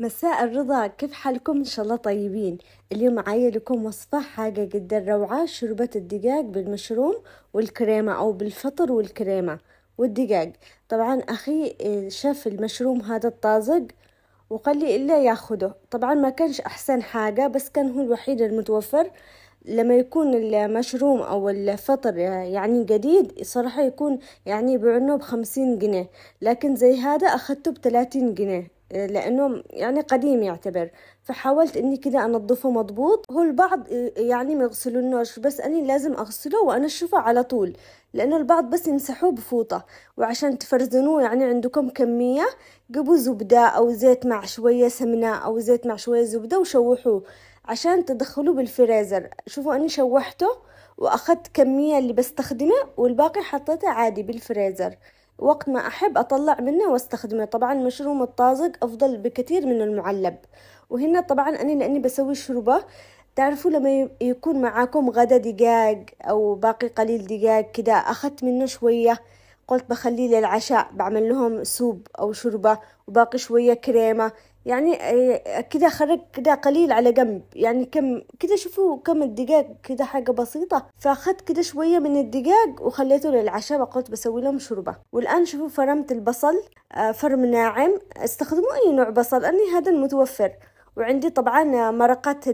مساء الرضا كيف حالكم ان شاء الله طيبين اليوم معايا لكم وصفة حاجة جدا روعة شوربة الدجاج بالمشروم والكريمة او بالفطر والكريمة والدجاج طبعا اخي آه، شاف المشروم هذا الطازج وقال لي الا ياخده طبعا ما كانش احسن حاجة بس كان هو الوحيد المتوفر لما يكون المشروم او الفطر آه، يعني جديد صراحة يكون يعني بعنه بخمسين جنيه لكن زي هذا اخدته بثلاثين جنيه لأنه يعني قديم يعتبر فحاولت إني كده أنظفه مضبوط هو البعض يعني ما يغسلونوش بس اني لازم أغسله وأنشفه على طول لأنه البعض بس يمسحوه بفوطة وعشان تفرزنوه يعني عندكم كمية جيبوا زبدة أو زيت مع شوية سمنة أو زيت مع شوية زبدة وشوحوه عشان تدخلوه بالفريزر شوفوا أني شوحته وأخذت كمية اللي بستخدمه والباقي حطيته عادي بالفريزر وقت ما أحب أطلع منه واستخدمه طبعا مشروم الطازج أفضل بكثير من المعلب وهنا طبعا أنا لأني بسوي شوربة تعرفوا لما يكون معاكم غدا دجاج أو باقي قليل دجاج كده أخذت منه شوية قلت بخليه للعشاء بعمل لهم سوب أو شوربة وباقي شوية كريمة يعني إيه، كذا خرج كذا قليل على جنب يعني كم كذا شوفوا كم الدجاج كذا حاجة بسيطة فأخذت كذا شوية من الدجاج وخليته للعشاء وقلت بسوي لهم شوربة والآن شوفوا فرمت البصل آه، فرم ناعم استخدموا أي نوع بصل أني هذا المتوفر وعندي طبعا مرقات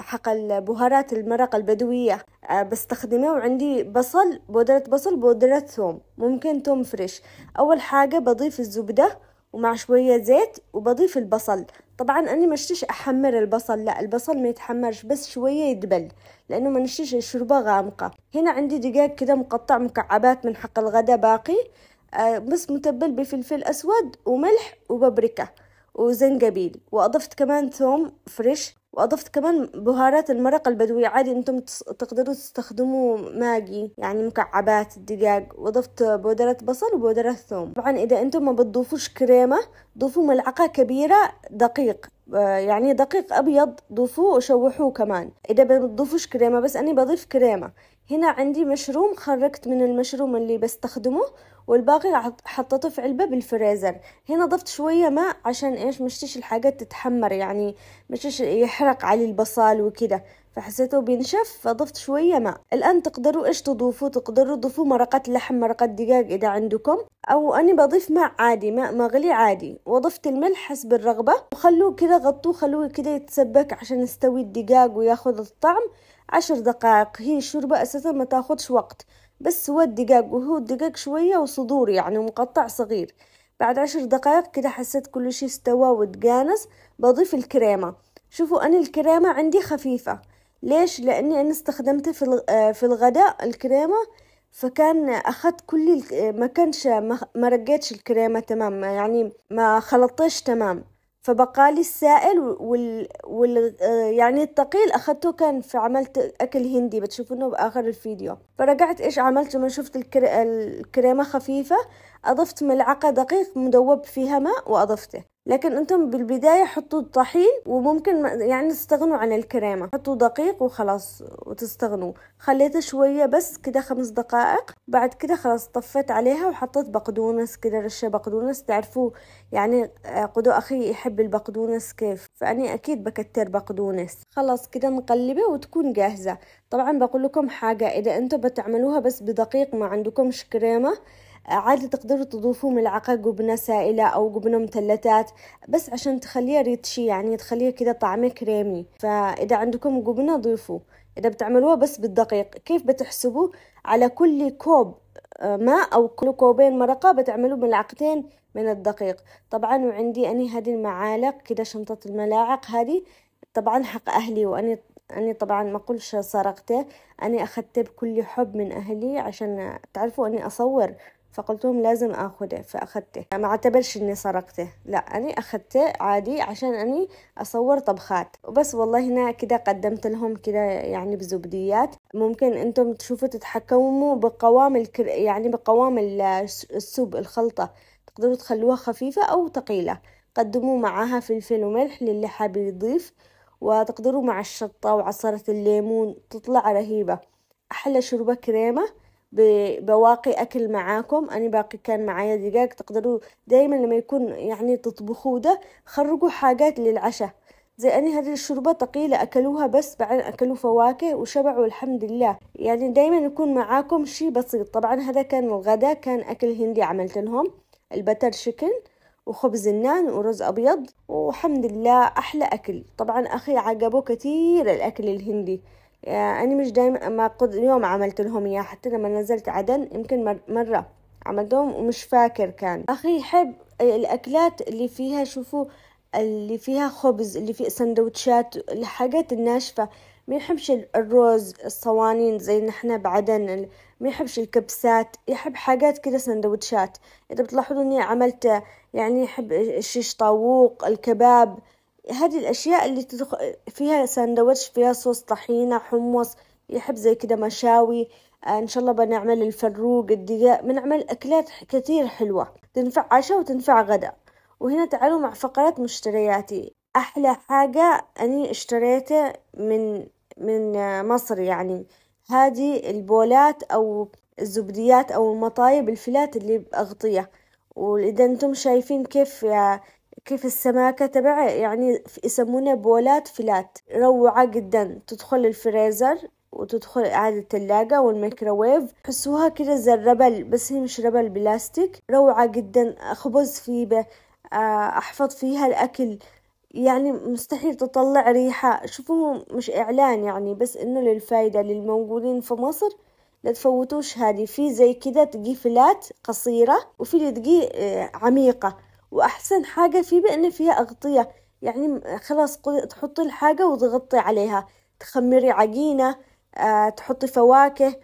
حق البهارات المرقة البدوية آه، بستخدمها وعندي بصل بودرة بصل بودرة ثوم ممكن ثوم فريش أول حاجة بضيف الزبدة ومع شوية زيت وبضيف البصل طبعا أنا ما أحمر البصل لا البصل ما يتحمرش بس شوية يدبل لأنه ما نشتش الشربة غامقة هنا عندي دجاج كده مقطع مكعبات من حق الغداء باقي آه، بس متبل بفلفل أسود وملح وبابريكا وزنجبيل وأضفت كمان ثوم فريش وأضفت كمان بهارات المرق البدوي عادي أنتم تقدروا تستخدموا ماجي يعني مكعبات الدجاج وأضفت بودرة بصل وبودرة ثوم طبعا إذا أنتم ما بتضيفوش كريمة ضيفوا ملعقة كبيرة دقيق آه، يعني دقيق أبيض ضيفوه وشوحوه كمان إذا ما بتضيفوش كريمة بس أنا بضيف كريمة هنا عندي مشروم خرجت من المشروم اللي بستخدمه والباقي حطيته في علبة بالفريزر هنا ضفت شوية ماء عشان ايش مشتش الحاجات تتحمر يعني مشتش يحرق علي البصل وكده فحسيته بينشف فضفت شوية ماء الآن تقدروا إيش تضيفوا تقدروا تضيفوا مرقة لحم مرقة دقاق إذا عندكم أو أنا بضيف ماء عادي ماء مغلي عادي وضفت الملح حسب الرغبة وخلوه كده غطوه خلوه كده يتسبك عشان يستوي الدقاق وياخذ الطعم عشر دقائق هي الشوربة أساسا ما تاخدش وقت بس هو الدقاق وهو الدقاق شوية وصدور يعني مقطع صغير بعد عشر دقائق كده حسيت كل شي استوى وتقانس بضيف الكريمة شوفوا أنا الكريمة عندي خفيفة ليش؟ لأني أنا استخدمتها في آه، في الغداء الكريمة فكان أخذت كل ما كانش ما رقيتش الكريمة تمام يعني ما خلطتش تمام فبقى لي السائل وال, وال... آه، يعني الثقيل اخذته كان في عملت اكل هندي بتشوفونه باخر الفيديو فرجعت ايش عملت لما شفت الكر... الكريمه خفيفه اضفت ملعقه دقيق مدوب فيها ماء واضفته لكن انتم بالبداية حطوا الطحين وممكن يعني تستغنوا عن الكريمة حطوا دقيق وخلاص وتستغنوا خليته شوية بس كده خمس دقائق بعد كده خلاص طفيت عليها وحطيت بقدونس كده رشة بقدونس تعرفوا يعني آه، قدو أخي يحب البقدونس كيف فأني أكيد بكتر بقدونس خلاص كده نقلبه وتكون جاهزة طبعا بقول لكم حاجة إذا انتم بتعملوها بس بدقيق ما عندكمش كريمة عادي تقدروا تضيفوا ملعقة جبنة سائلة أو جبنة مثلثات بس عشان تخليها ريتشي يعني تخليها كده طعمه كريمي فإذا عندكم جبنة ضيفوا إذا بتعملوها بس بالدقيق كيف بتحسبوا على كل كوب آه، ماء أو كل كوبين مرقة بتعملوا ملعقتين من الدقيق طبعا وعندي أني هذه المعالق كده شنطة الملاعق هذه طبعا حق أهلي وأني أني طبعا ما أقولش سرقته أني أخذته بكل حب من أهلي عشان تعرفوا أني أصور فقلت لهم لازم اخذه فاخذته يعني ما اعتبرش اني سرقته لا اني اخذته عادي عشان اني اصور طبخات وبس والله هنا كده قدمت لهم كده يعني بزبديات ممكن انتم تشوفوا تتحكموا بقوام الكر... يعني بقوام السوب الخلطة تقدروا تخلوها خفيفة او ثقيلة قدموا معاها فلفل وملح للي حابب يضيف وتقدروا مع الشطة وعصاره الليمون تطلع رهيبة أحلى شوربة كريمة بواقي اكل معاكم انا باقي كان معايا دجاج تقدروا دايما لما يكون يعني تطبخوه ده خرجوا حاجات للعشاء زي أني هذه الشوربة ثقيلة أكلوها بس بعدين أكلوا فواكه وشبعوا الحمد لله يعني دايما يكون معاكم شي بسيط طبعا هذا كان الغداء كان أكل هندي عملت لهم البتر شكل وخبز النان ورز أبيض والحمد لله أحلى أكل طبعا أخي عجبه كثير الأكل الهندي آه، أنا مش دايما ما قد يوم عملت لهم إياه حتى لما نزلت عدن يمكن مرة عملتهم ومش فاكر كان أخي يحب الأكلات اللي فيها شوفوا اللي فيها خبز اللي فيه سندوتشات الحاجات الناشفة ما يحبش الرز الصوانين زي نحنا بعدن ما يحبش الكبسات يحب حاجات كده سندوتشات إذا بتلاحظوا إني عملت يعني يحب الشيش طاووق الكباب هذه الأشياء اللي تدخ... فيها سندوتش فيها صوص طحينة حمص يحب زي كده مشاوي آه إن شاء الله بنعمل الفروق الدقاق بنعمل أكلات كثير حلوة تنفع عشاء وتنفع غدا وهنا تعالوا مع فقرات مشترياتي أحلى حاجة أني اشتريته من من مصر يعني هذه البولات أو الزبديات أو المطايب الفلات اللي بأغطية وإذا أنتم شايفين كيف كيف السماكة تبعه يعني يسمونها بولات فلات روعة جدا تدخل الفريزر وتدخل عادة التلاجة والميكروويف تحسوها كده زي الربل بس هي مش ربل بلاستيك روعة جدا خبز فيه آه، أحفظ فيها الأكل يعني مستحيل تطلع ريحة شوفوه مش إعلان يعني بس إنه للفايدة للموجودين في مصر لا تفوتوش هذه في زي كده تجي فلات قصيرة وفي اللي تجي آه، عميقة واحسن حاجة فيه بان فيها اغطية يعني خلاص تحطي الحاجة وتغطي عليها تخمري عجينة آه، تحطي فواكه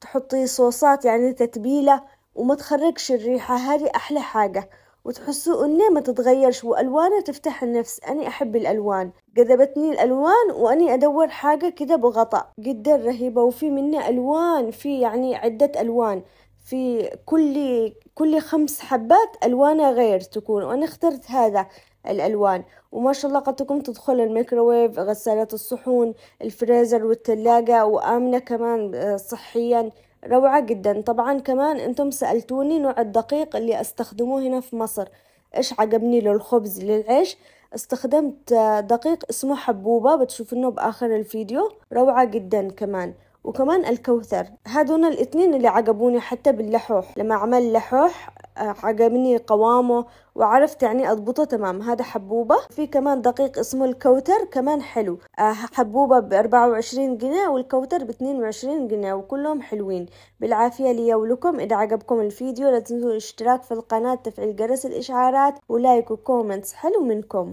تحطي صوصات يعني تتبيلة وما تخرجش الريحة هذه أحلى حاجة وتحسوا إنه ما تتغيرش وألوانه تفتح النفس أني أحب الألوان جذبتني الألوان وأني أدور حاجة كده بغطاء جدا رهيبة وفي منها ألوان في يعني عدة ألوان في كل كل خمس حبات ألوانها غير تكون وأنا اخترت هذا الألوان وما شاء الله قد تكون تدخل الميكروويف غسالة الصحون الفريزر والتلاجة وآمنة كمان آه، صحيا روعة جدا طبعا كمان انتم سألتوني نوع الدقيق اللي استخدموه هنا في مصر ايش عجبني للخبز للعيش استخدمت آه، دقيق اسمه حبوبة بتشوفونه بآخر الفيديو روعة جدا كمان وكمان الكوثر هذون الاثنين اللي عجبوني حتى باللحوح لما عمل لحوح آه، عجبني قوامه وعرفت يعني أضبطه تمام هذا حبوبة في كمان دقيق اسمه الكوثر كمان حلو آه، حبوبة بأربعة وعشرين جنيه والكوثر ب وعشرين جنيه وكلهم حلوين بالعافية لي ولكم إذا عجبكم الفيديو لا تنسوا الاشتراك في القناة تفعيل جرس الإشعارات ولايك وكومنتس حلو منكم